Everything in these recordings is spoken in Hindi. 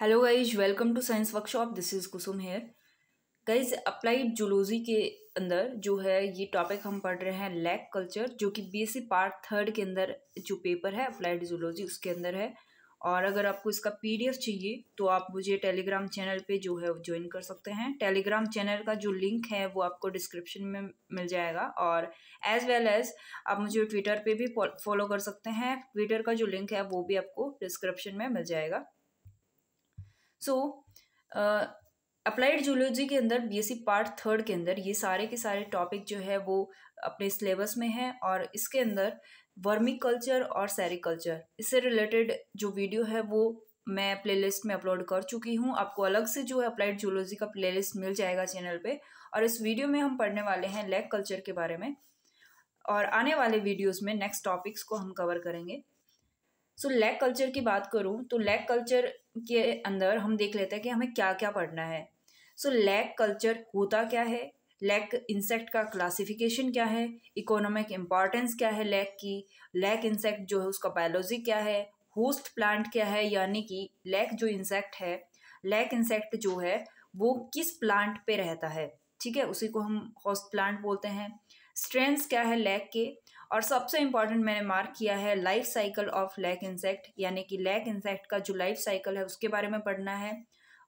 Hello guys welcome to science workshop this is Kusum here guys applied zoology के अंदर जो है ये टॉपिक हम पढ़ रहे हैं लैक कल्चर जो कि बीएससी पार्ट थर्ड के अंदर जो पेपर है अप्लाइड जूलॉजी उसके अंदर है और अगर आपको इसका पीडीएफ चाहिए तो आप मुझे टेलीग्राम चैनल पे जो है ज्वाइन कर सकते हैं टेलीग्राम चैनल का जो लिंक है वो आपको डिस्क्रिप्शन में मिल जाएगा और एज वेल एज आप मुझे ट्विटर पे भी फॉलो कर सकते हैं ट्विटर का जो लिंक है वो भी आपको डिस्क्रिप्शन में मिल जाएगा सो अप्लाइड जूलॉजी के अंदर बीएससी पार्ट थर्ड के अंदर ये सारे के सारे टॉपिक जो है वो अपने सिलेबस में है और इसके अंदर वर्मी कल्चर और सेरिकल्चर इससे रिलेटेड जो वीडियो है वो मैं प्लेलिस्ट में अपलोड कर चुकी हूँ आपको अलग से जो है अप्लाइड जूलॉजी का प्लेलिस्ट मिल जाएगा चैनल पे और इस वीडियो में हम पढ़ने वाले हैं लेग कल्चर के बारे में और आने वाले वीडियोस में नेक्स्ट टॉपिक्स को हम कवर करेंगे सो लैग कल्चर की बात करूँ तो लैग कल्चर के अंदर हम देख लेते हैं कि हमें क्या क्या पढ़ना है सो लैग कल्चर होता क्या है लैक इंसेक्ट का क्लासिफिकेशन क्या है इकोनॉमिक इम्पॉर्टेंस क्या है लैक की लैक इंसेक्ट जो है उसका बायोलॉजी क्या है होस्ट प्लांट क्या है यानी कि लैक जो इंसेक्ट है लैक इंसेक्ट जो है वो किस प्लांट पे रहता है ठीक है उसी को हम होस्ट प्लांट बोलते हैं स्ट्रेंथ्स क्या है लैक के और सबसे इम्पॉर्टेंट मैंने मार्क किया है life cycle of lac insect यानी कि लैक इंसेक्ट का जो लाइफ साइकिल है उसके बारे में पढ़ना है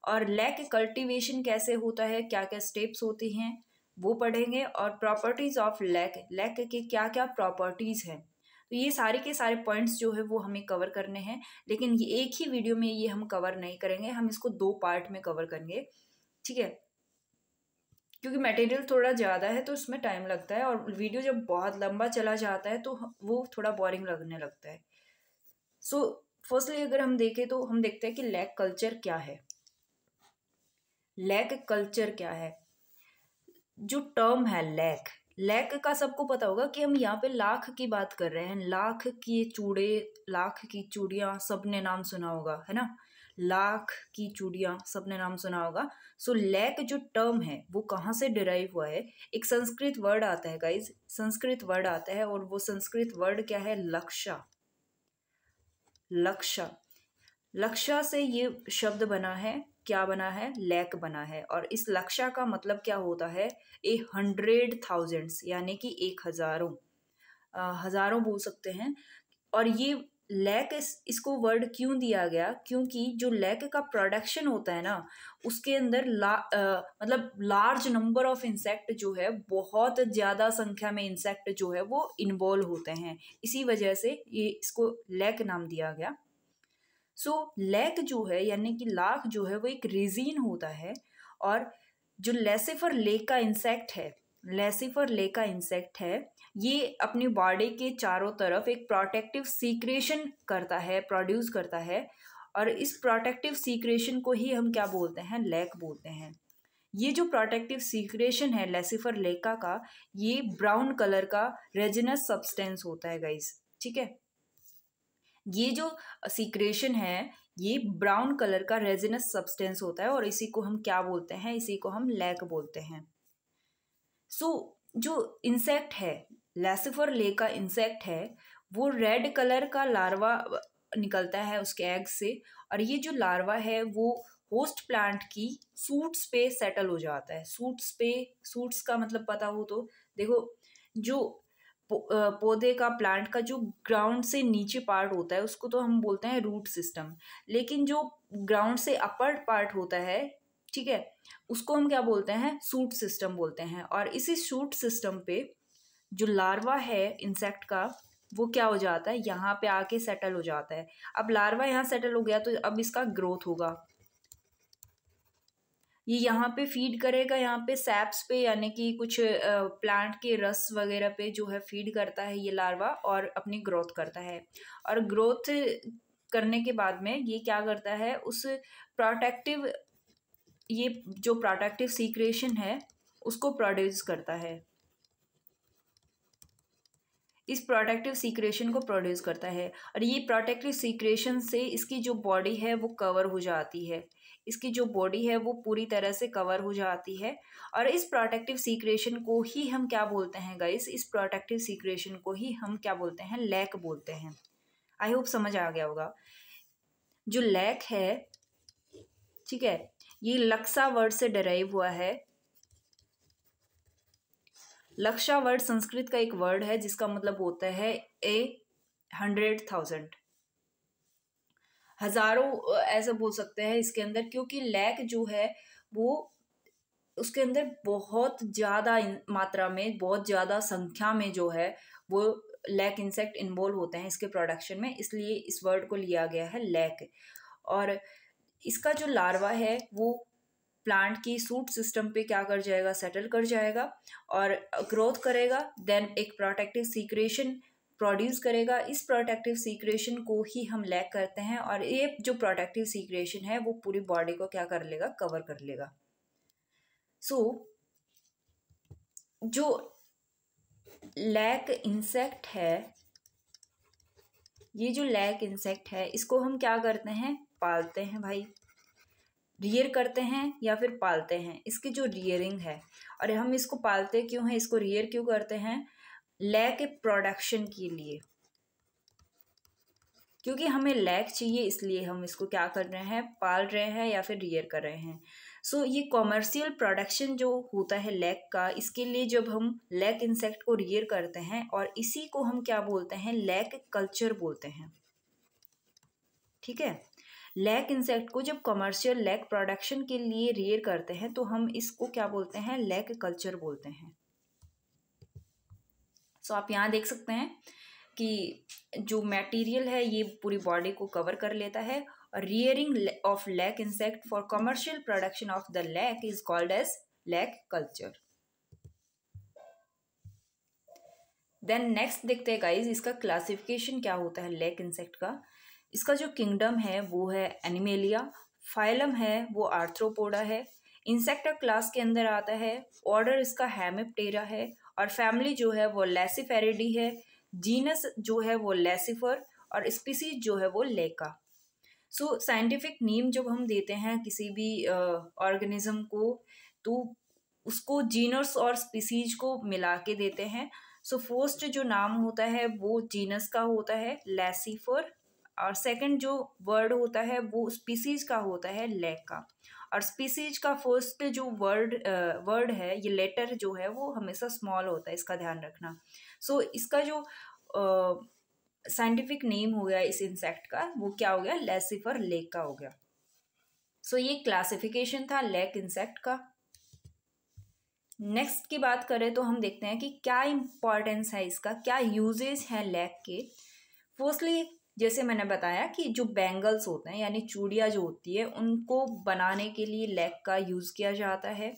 और लैक कल्टीवेशन कैसे होता है क्या क्या स्टेप्स होती हैं वो पढ़ेंगे और प्रॉपर्टीज़ ऑफ लैक लैक के क्या क्या प्रॉपर्टीज़ हैं तो ये सारे के सारे पॉइंट्स जो है वो हमें कवर करने हैं लेकिन ये एक ही वीडियो में ये हम कवर नहीं करेंगे हम इसको दो पार्ट में कवर करेंगे ठीक है क्योंकि मटेरियल थोड़ा ज़्यादा है तो उसमें टाइम लगता है और वीडियो जब बहुत लंबा चला जाता है तो वो थोड़ा बोरिंग लगने लगता है सो फर्स्टली अगर हम देखें तो हम देखते हैं कि लैक कल्चर क्या है लैक कल्चर क्या है जो टर्म है लैक लैक का सबको पता होगा कि हम यहाँ पे लाख की बात कर रहे हैं लाख की चूड़े लाख की चूड़ियाँ सबने नाम सुना होगा है ना लाख की चूड़ियाँ सबने नाम सुना होगा सो so, लैक जो टर्म है वो कहाँ से डिराइव हुआ है एक संस्कृत वर्ड आता है गाइज संस्कृत वर्ड आता है और वो संस्कृत वर्ड क्या है लक्षा लक्षा लक्षा से ये शब्द बना है क्या बना है लैक बना है और इस लक्षा का मतलब क्या होता है ए हंड्रेड थाउजेंड्स यानी कि एक हज़ारों हज़ारों बोल सकते हैं और ये लैक इस इसको वर्ड क्यों दिया गया क्योंकि जो लैक का प्रोडक्शन होता है ना उसके अंदर ला आ, मतलब लार्ज नंबर ऑफ इंसेक्ट जो है बहुत ज़्यादा संख्या में इंसेक्ट जो है वो इन्वॉल्व होते हैं इसी वजह से ये इसको लैक नाम दिया गया सो so, लैक जो है यानी कि लाख जो है वो एक रिजीन होता है और जो लेसिफर लेक का इंसेक्ट है लेसिफर का इंसेक्ट है ये अपनी बॉडी के चारों तरफ एक प्रोटेक्टिव सीक्रेशन करता है प्रोड्यूस करता है और इस प्रोटेक्टिव सीक्रेशन को ही हम क्या बोलते हैं लैक बोलते हैं ये जो प्रोटेक्टिव सीक्रेशन है लेसिफर लेका का ये ब्राउन कलर का रेजिनस सब्सटेंस होता है गाइस ठीक है ये जो सीक्रेशन है ये ब्राउन कलर का रेजिनस सब्सटेंस होता है और इसी को हम क्या बोलते हैं इसी को हम लैक बोलते हैं सो so, जो इंसेक्ट है लेसिफर ले का इंसेक्ट है वो रेड कलर का लार्वा निकलता है उसके एग से और ये जो लार्वा है वो होस्ट प्लांट की सूट्स पे सेटल हो जाता है सूट्स पे सूट्स का मतलब पता हो तो देखो जो पौधे का प्लांट का जो ग्राउंड से नीचे पार्ट होता है उसको तो हम बोलते हैं रूट सिस्टम लेकिन जो ग्राउंड से अपर पार्ट होता है ठीक है उसको हम क्या बोलते हैं सूट सिस्टम बोलते हैं और इसी सूट सिस्टम पे जो लार्वा है इंसेक्ट का वो क्या हो जाता है यहाँ पे आके सेटल हो जाता है अब लार्वा यहाँ सेटल हो गया तो अब इसका ग्रोथ होगा ये यहाँ पे फीड करेगा यहाँ पे सैप्स पे यानी कि कुछ प्लांट के रस वगैरह पे जो है फीड करता है ये लार्वा और अपनी ग्रोथ करता है और ग्रोथ करने के बाद में ये क्या करता है उस प्रोटेक्टिव ये जो प्रोटेक्टिव सीक्रेशन है उसको प्रोड्यूस करता है इस प्रोटेक्टिव सीक्रेशन को प्रोड्यूस करता है और ये प्रोटेक्टिव सीक्रेशन से इसकी जो बॉडी है वो कवर हो जाती है इसकी जो बॉडी है वो पूरी तरह से कवर हो जाती है और इस प्रोटेक्टिव सीक्रेशन को ही हम क्या बोलते हैं गाइस इस प्रोटेक्टिव सीक्रेशन को ही हम क्या बोलते हैं लैक बोलते हैं आई होप समझ आ गया होगा जो लैक है ठीक है ये लक्सा वर्ड से डराइव हुआ है लक्षा वर्ड संस्कृत का एक वर्ड है जिसका मतलब होता है ए हंड्रेड थाउजेंड हजारों ऐसा बोल सकते हैं इसके अंदर क्योंकि लैक जो है वो उसके अंदर बहुत ज़्यादा मात्रा में बहुत ज़्यादा संख्या में जो है वो लैक इंसेक्ट इन्वॉल्व होते हैं इसके प्रोडक्शन में इसलिए इस वर्ड को लिया गया है लैक और इसका जो लार्वा है वो प्लांट की सूट सिस्टम पे क्या कर जाएगा सेटल कर जाएगा और ग्रोथ करेगा देन एक प्रोटेक्टिव सीक्रेशन प्रोड्यूस करेगा इस प्रोटेक्टिव सीक्रेशन को ही हम लैक करते हैं और ये जो प्रोटेक्टिव सीक्रेशन है वो पूरी बॉडी को क्या कर लेगा कवर कर लेगा सो so, जो लैक इंसेक्ट है ये जो लैक इंसेक्ट है इसको हम क्या करते हैं पालते हैं भाई रियर करते हैं या फिर पालते हैं इसकी जो रियरिंग है और हम इसको पालते क्यों हैं इसको रियर क्यों करते हैं लैग के प्रोडक्शन के लिए क्योंकि हमें लैक चाहिए इसलिए हम इसको क्या कर रहे हैं पाल रहे हैं या फिर रियर कर रहे हैं सो so, ये कॉमर्शियल प्रोडक्शन जो होता है लैक का इसके लिए जब हम लैक इंसेक्ट को रियर करते हैं और इसी को हम क्या बोलते हैं लैक कल्चर बोलते हैं ठीक है लैक इंसेक्ट को जब कमर्शियल लैक प्रोडक्शन के लिए रेयर करते हैं तो हम इसको क्या बोलते हैं लैक कल्चर बोलते हैं सो so, आप यहाँ देख सकते हैं कि जो मटेरियल है ये पूरी बॉडी को कवर कर लेता है और rearing of lac insect for commercial production of the lac is called as lac culture then next देखते हैं गाइज इसका क्लासिफिकेशन क्या होता है लेक इंसेक्ट का इसका जो किंगडम है वो है एनिमेलिया फाइलम है वो आर्थ्रोपोडा है इंसेक्टर क्लास के अंदर आता है ऑर्डर इसका हैमिप्टेरा है और फैमिली जो है वो लेसिफेरिडी है जीनस जो है वो लेसिफर और स्पीसीज जो है वो लेका सो साइंटिफिक नेम जब हम देते हैं किसी भी ऑर्गेनिज्म uh, को तो उसको जीनस और स्पीसीज को मिला के देते हैं सो so, फर्स्ट जो नाम होता है वो जीनस का होता है लेसिफर और सेकंड जो वर्ड होता है वो स्पीसीज का होता है लैक का और स्पीसीज का फर्स्ट जो वर्ड वर्ड है ये लेटर जो है वो हमेशा स्मॉल होता है इसका ध्यान रखना सो so, इसका जो साइंटिफिक नेम हो गया इस इंसेक्ट का वो क्या हो गया लेसिफर लेक का हो गया सो so, ये क्लासिफिकेशन था लेक इंसेक्ट का नेक्स्ट की बात करें तो हम देखते हैं कि क्या इंपॉर्टेंस है इसका क्या यूजेज है लैक के फोर्सली जैसे मैंने बताया कि जो बैंगल्स होते हैं यानी चूड़ियाँ जो होती है उनको बनाने के लिए लेग का यूज़ किया जाता है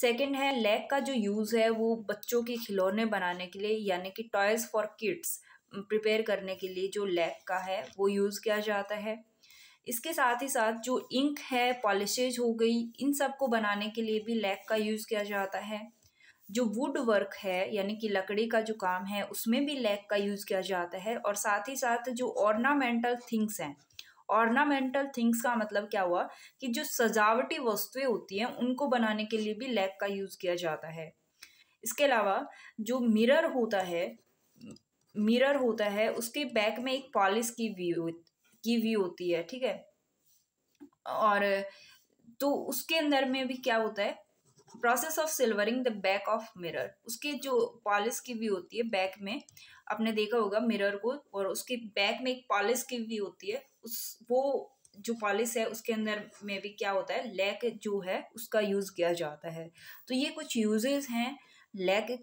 सेकंड है लेग का जो यूज़ है वो बच्चों के खिलौने बनाने के लिए यानी कि टॉयज़ फॉर किड्स प्रिपेयर करने के लिए जो लेग का है वो यूज़ किया जाता है इसके साथ ही साथ जो इंक है पॉलिशेज हो गई इन सब को बनाने के लिए भी लेग का यूज़ किया जाता है जो वुड वर्क है यानी कि लकड़ी का जो काम है उसमें भी लैक का यूज़ किया जाता है और साथ ही साथ जो ऑर्नामेंटल थिंग्स हैं ऑर्नामेंटल थिंग्स का मतलब क्या हुआ कि जो सजावटी वस्तुएं होती हैं उनको बनाने के लिए भी लैक का यूज़ किया जाता है इसके अलावा जो मिरर होता है मिरर होता है उसके बैक में एक पॉलिश की व्यू की व्यू होती है ठीक है और तो उसके अंदर में भी क्या होता है process of silvering the back of mirror उसके जो पॉलिस की भी होती है बैक में आपने देखा होगा मिरर को और उसके बैक में एक पॉलिस की भी होती है उस वो जो पॉलिस है उसके अंदर में भी क्या होता है लैक जो है उसका यूज़ किया जाता है तो ये कुछ यूजेस हैं लैक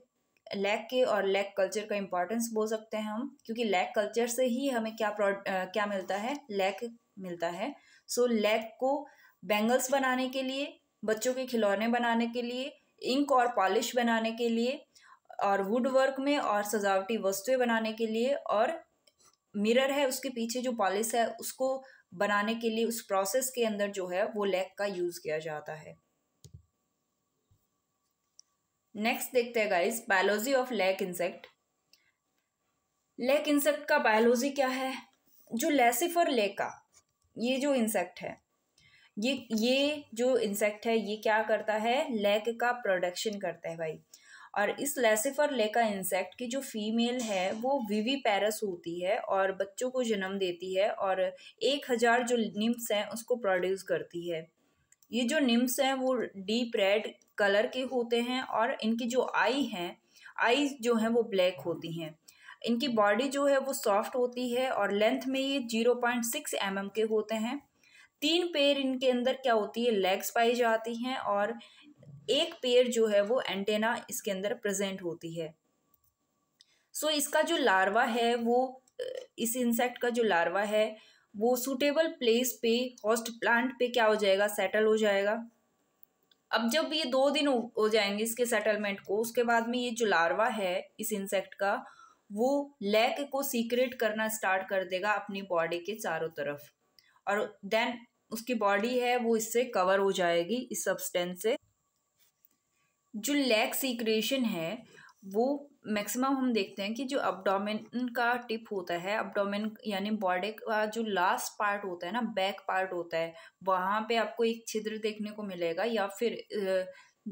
लैक के और लैक कल्चर का इम्पोर्टेंस बोल सकते हैं हम क्योंकि लैक कल्चर से ही हमें क्या प्रॉड क्या मिलता है लैक मिलता है सो so, लैक को बैंगल्स बनाने के लिए बच्चों के खिलौने बनाने के लिए इंक और पॉलिश बनाने के लिए और वुड वर्क में और सजावटी वस्तुएं बनाने के लिए और मिरर है उसके पीछे जो पॉलिश है उसको बनाने के लिए उस प्रोसेस के अंदर जो है वो लैक का यूज़ किया जाता है नेक्स्ट देखते हैं guys biology of lac insect lac insect का बायोलॉजी क्या है जो लेसिफर लेका ये जो इंसेक्ट है ये ये जो इंसेक्ट है ये क्या करता है लेक का प्रोडक्शन करता है भाई और इस लेसिफर लेका इंसेक्ट की जो फीमेल है वो वीवी पैरस होती है और बच्चों को जन्म देती है और एक हज़ार जो निम्स हैं उसको प्रोड्यूस करती है ये जो निम्स हैं वो डीप रेड कलर के होते हैं और इनकी जो आई हैं आई जो हैं वो ब्लैक होती हैं इनकी बॉडी जो है वो सॉफ्ट होती है और लेंथ में ये जीरो पॉइंट सिक्स एम के होते हैं तीन पेयर इनके अंदर क्या होती है लेग्स पाई जाती हैं और एक पेयर जो है वो एंटेना इसके अंदर प्रेजेंट होती है सो so, इसका जो लार्वा है वो इस इंसेक्ट का जो लार्वा है वो सुटेबल प्लेस पे हॉस्ट प्लांट पे क्या हो जाएगा सेटल हो जाएगा अब जब ये दो दिन हो जाएंगे इसके सेटलमेंट को उसके बाद में ये जो लार्वा है इस इंसेक्ट का वो लेग को सीक्रेट करना स्टार्ट कर देगा अपनी बॉडी के चारों तरफ और देन उसकी बॉडी है वो इससे कवर हो जाएगी इस सब्सटेंस से जो लेग सीक्रेशन है वो मैक्सिमम हम देखते हैं कि जो अपडोमिन का टिप होता है अपडोमिन यानी बॉडी का जो लास्ट पार्ट होता है ना बैक पार्ट होता है वहाँ पे आपको एक छिद्र देखने को मिलेगा या फिर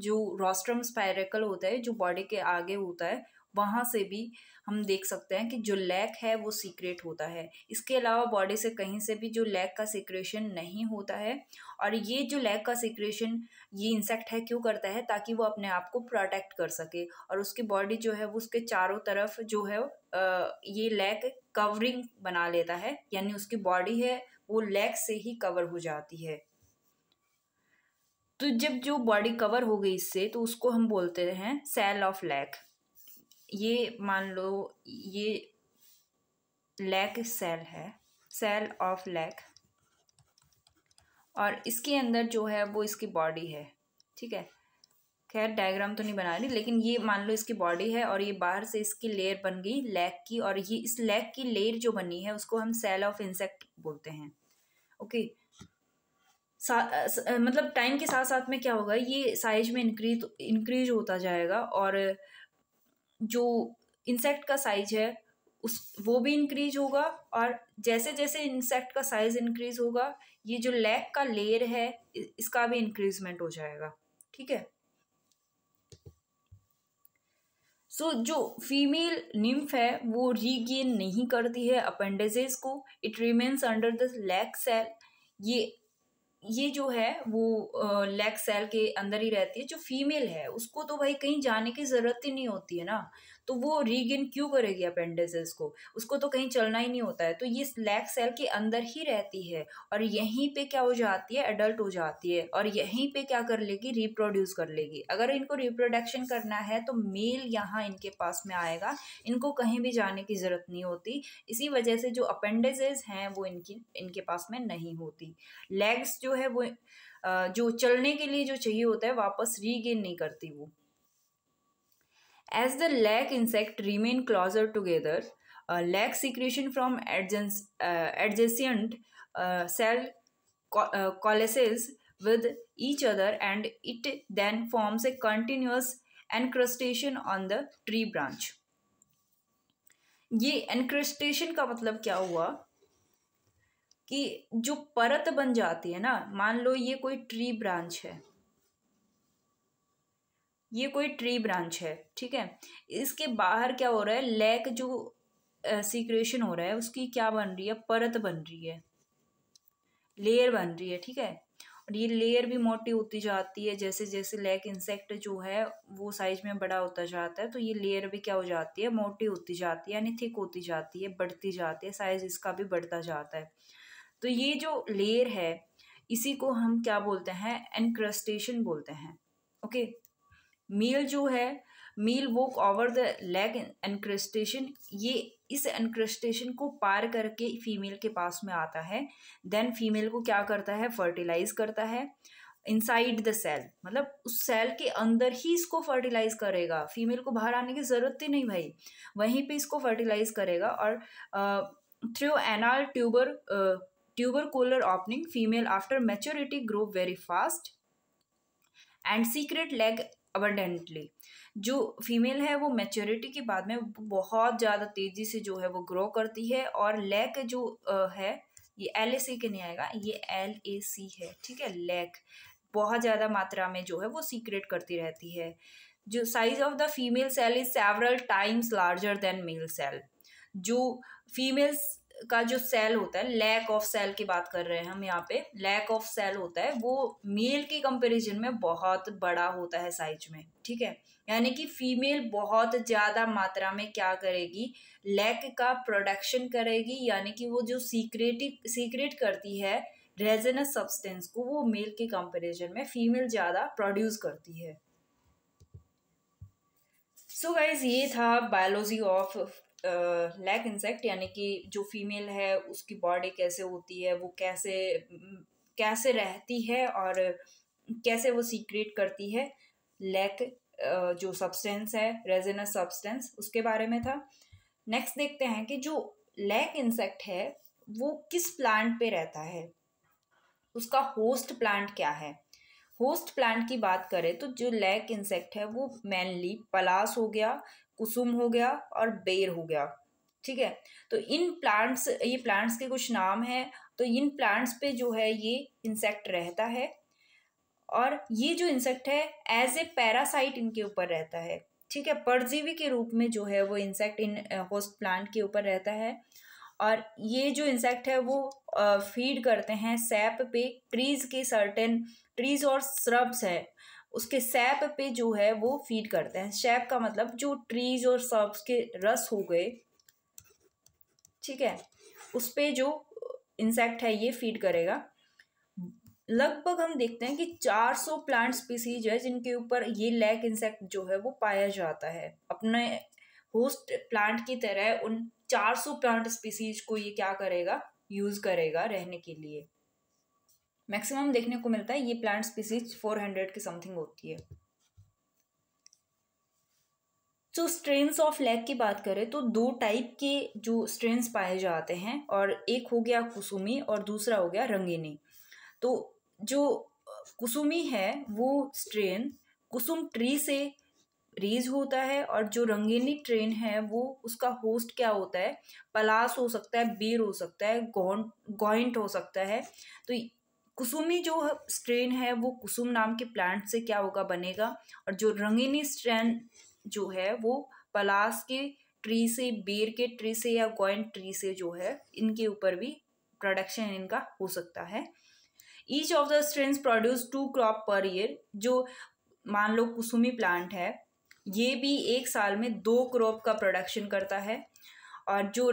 जो रोस्ट्रम स्पायरेकल होता है जो बॉडी के आगे होता है वहाँ से भी हम देख सकते हैं कि जो लैक है वो सीक्रेट होता है इसके अलावा बॉडी से कहीं से भी जो लैक का सिक्रेशन नहीं होता है और ये जो लैक का सिक्रेशन ये इंसेक्ट है क्यों करता है ताकि वो अपने आप को प्रोटेक्ट कर सके और उसकी बॉडी जो है वो उसके चारों तरफ जो है ये लैक कवरिंग बना लेता है यानी उसकी बॉडी है वो लैक से ही कवर हो जाती है तो जब जो बॉडी कवर हो गई इससे तो उसको हम बोलते हैं सेल ऑफ लैक ये मान लो ये लैक सेल है सेल ऑफ लैक और इसके अंदर जो है वो इसकी बॉडी है ठीक है खैर डायग्राम तो नहीं बना रही लेकिन ये मान लो इसकी बॉडी है और ये बाहर से इसकी लेयर बन गई लैक की और ये इस लैग की लेयर जो बनी है उसको हम सेल ऑफ इंसेक्ट बोलते हैं ओके सा, स, मतलब टाइम के साथ साथ में क्या होगा ये साइज में इंक्रीज इंक्रीज होता जाएगा और जो इंसेक्ट का साइज है उस वो भी इंक्रीज होगा और जैसे जैसे इंसेक्ट का साइज इंक्रीज होगा ये जो लैक का लेयर है इसका भी इंक्रीजमेंट हो जाएगा ठीक है सो so, जो फीमेल निम्फ है वो रीगेन नहीं करती है अपेंडेजेस को it remains under the lac cell ये ये जो है वो लेग सेल के अंदर ही रहती है जो फीमेल है उसको तो भाई कहीं जाने की ज़रूरत ही नहीं होती है ना तो वो रीगेन क्यों करेगी अपेंडिसेस को उसको तो कहीं चलना ही नहीं होता है तो ये लैग सेल के अंदर ही रहती है और यहीं पे क्या हो जाती है एडल्ट हो जाती है और यहीं पे क्या कर लेगी रिप्रोड्यूस कर लेगी अगर इनको रिप्रोडक्शन करना है तो मेल यहाँ इनके पास में आएगा इनको कहीं भी जाने की ज़रूरत नहीं होती इसी वजह से जो अपेंडिसेस हैं वो इनकी इनके पास में नहीं होती लेग्स जो है वो जो चलने के लिए जो चाहिए होता है वापस रीगेन नहीं करती वो As the lag insect remain closer together, uh, lag secretion from adjacent, uh, adjacent uh, cell co coalesces with each other and it then forms a continuous encrustation on the tree branch. ये encrustation का मतलब क्या हुआ कि जो परत बन जाती है ना मान लो ये कोई ट्री ब्रांच है ये कोई ट्री ब्रांच है ठीक है इसके बाहर क्या हो रहा है लैक जो सीक्रेशन हो रहा है उसकी क्या बन रही है परत बन रही है लेयर बन रही है ठीक है और ये लेयर भी मोटी होती जाती है जैसे जैसे लैक इंसेक्ट जो है वो साइज में बड़ा होता जाता है तो ये लेयर भी क्या हो जाती है मोटी होती जाती है यानी थिक होती जाती है बढ़ती जाती है साइज इसका भी बढ़ता जाता है तो ये जो लेयर है इसी को हम क्या बोलते हैं एनक्रस्टेशन बोलते हैं ओके मील जो है male walk over the lac encrustation ये इस एनक्रिस्टेशन को पार करके फीमेल के पास में आता है देन फीमेल को क्या करता है फर्टिलाइज करता है इनसाइड द सेल मतलब उस सेल के अंदर ही इसको फर्टिलाइज करेगा फीमेल को बाहर आने की ज़रूरत ही नहीं भाई वहीं पे इसको फर्टिलाइज करेगा और through anal tuber tubercular opening female after maturity grow very fast and secrete lac abundantly जो फीमेल है वो मेच्योरिटी के बाद में बहुत ज़्यादा तेज़ी से जो है वो ग्रो करती है और लैक जो है ये एल ए सी के नहीं आएगा ये एल ए सी है ठीक है लैक बहुत ज़्यादा मात्रा में जो है वो सीक्रेट करती रहती है जो size of the female cell is several times larger than male cell जो फीमेल्स का जो सेल होता है लैक ऑफ सेल की बात कर रहे हैं हम यहाँ पे लैक ऑफ सेल होता है वो मेल के कंपैरिजन में बहुत बड़ा होता है साइज में ठीक है यानी कि फीमेल बहुत ज़्यादा मात्रा में क्या करेगी लैक का प्रोडक्शन करेगी यानी कि वो जो सीक्रेटिव सीक्रेट करती है रेजनस सब्सटेंस को वो मेल के कंपेरिजन में फीमेल ज़्यादा प्रोड्यूस करती है सो so गाइज ये था बायोलॉजी ऑफ लैग इंसेक्ट यानी कि जो फीमेल है उसकी बॉडी कैसे होती है वो कैसे कैसे रहती है और कैसे वो सीक्रेट करती है लेग uh, जो सब्सटेंस है रेजिनस सब्सटेंस उसके बारे में था नेक्स्ट देखते हैं कि जो लैक इंसेक्ट है वो किस प्लांट पे रहता है उसका होस्ट प्लांट क्या है होस्ट प्लांट की बात करें तो जो लैक इंसेक्ट है वो मेनली पलास हो गया कुसुम हो गया और बेर हो गया ठीक है तो इन प्लांट्स ये प्लांट्स के कुछ नाम हैं तो इन प्लांट्स पे जो है ये इंसेक्ट रहता है और ये जो इंसेक्ट है एज ए पैरासाइट इनके ऊपर रहता है ठीक है परजीवी के रूप में जो है वो इंसेक्ट इन होस्ट प्लांट के ऊपर रहता है और ये जो इंसेक्ट है वो फीड करते हैं सैप पे ट्रीज़ के सर्टेन ट्रीज़ और स्रब्स है उसके सैप पे जो है वो फीड करते हैं सैप का मतलब जो ट्रीज और सर्ब्स के रस हो गए ठीक है उस पर जो इंसेक्ट है ये फीड करेगा लगभग हम देखते हैं कि 400 प्लांट स्पीसीज है जिनके ऊपर ये लैक इंसेक्ट जो है वो पाया जाता है अपने होस्ट प्लांट की तरह उन 400 प्लांट स्पीसीज को ये क्या करेगा यूज़ करेगा रहने के लिए मैक्सिमम देखने को मिलता है ये प्लांट स्पीसीज फोर हंड्रेड की समथिंग होती है तो स्ट्रेन्स ऑफ लेग की बात करें तो दो टाइप के जो स्ट्रेन्स पाए जाते हैं और एक हो गया कुसुमी और दूसरा हो गया रंगीनी तो जो कुसुमी है वो स्ट्रेन कुसुम ट्री से रीज होता है और जो रंगीनी ट्रेन है वो उसका होस्ट क्या होता है पलास हो सकता है बेर हो सकता है गौंट गॉइंट हो सकता है तो कुसुमी जो स्ट्रेन है वो कुसुम नाम के प्लांट से क्या होगा बनेगा और जो रंगीनी स्ट्रेन जो है वो पलास के ट्री से बेर के ट्री से या गोइन ट्री से जो है इनके ऊपर भी प्रोडक्शन इनका हो सकता है each of the strain produce two crop per year जो मान लो कुसुमी प्लांट है ये भी एक साल में दो क्रॉप का प्रोडक्शन करता है और जो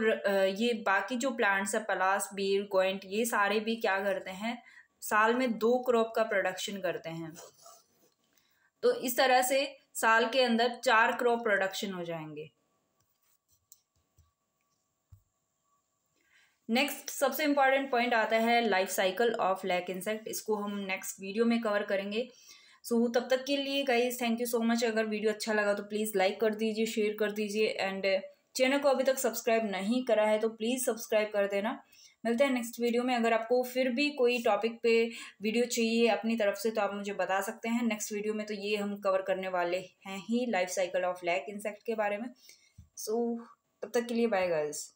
ये बाकी जो प्लांट्स है पलास बेर गोइंट ये सारे भी क्या करते हैं साल में दो क्रॉप का प्रोडक्शन करते हैं तो इस तरह से साल के अंदर चार क्रॉप प्रोडक्शन हो जाएंगे नेक्स्ट सबसे इंपॉर्टेंट पॉइंट आता है life cycle of lac insect इसको हम नेक्स्ट वीडियो में कवर करेंगे सो so, तब तक के लिए guys thank you so much अगर वीडियो अच्छा लगा तो प्लीज़ लाइक कर दीजिए शेयर कर दीजिए एंड चैनल को अभी तक सब्सक्राइब नहीं करा है तो प्लीज़ सब्सक्राइब कर देना मिलते हैं नेक्स्ट वीडियो में अगर आपको फिर भी कोई टॉपिक पे वीडियो चाहिए अपनी तरफ से तो आप मुझे बता सकते हैं नेक्स्ट वीडियो में तो ये हम कवर करने वाले हैं ही life cycle of lac insect के बारे में सो so, तब तक के लिए बाय गर्ल्स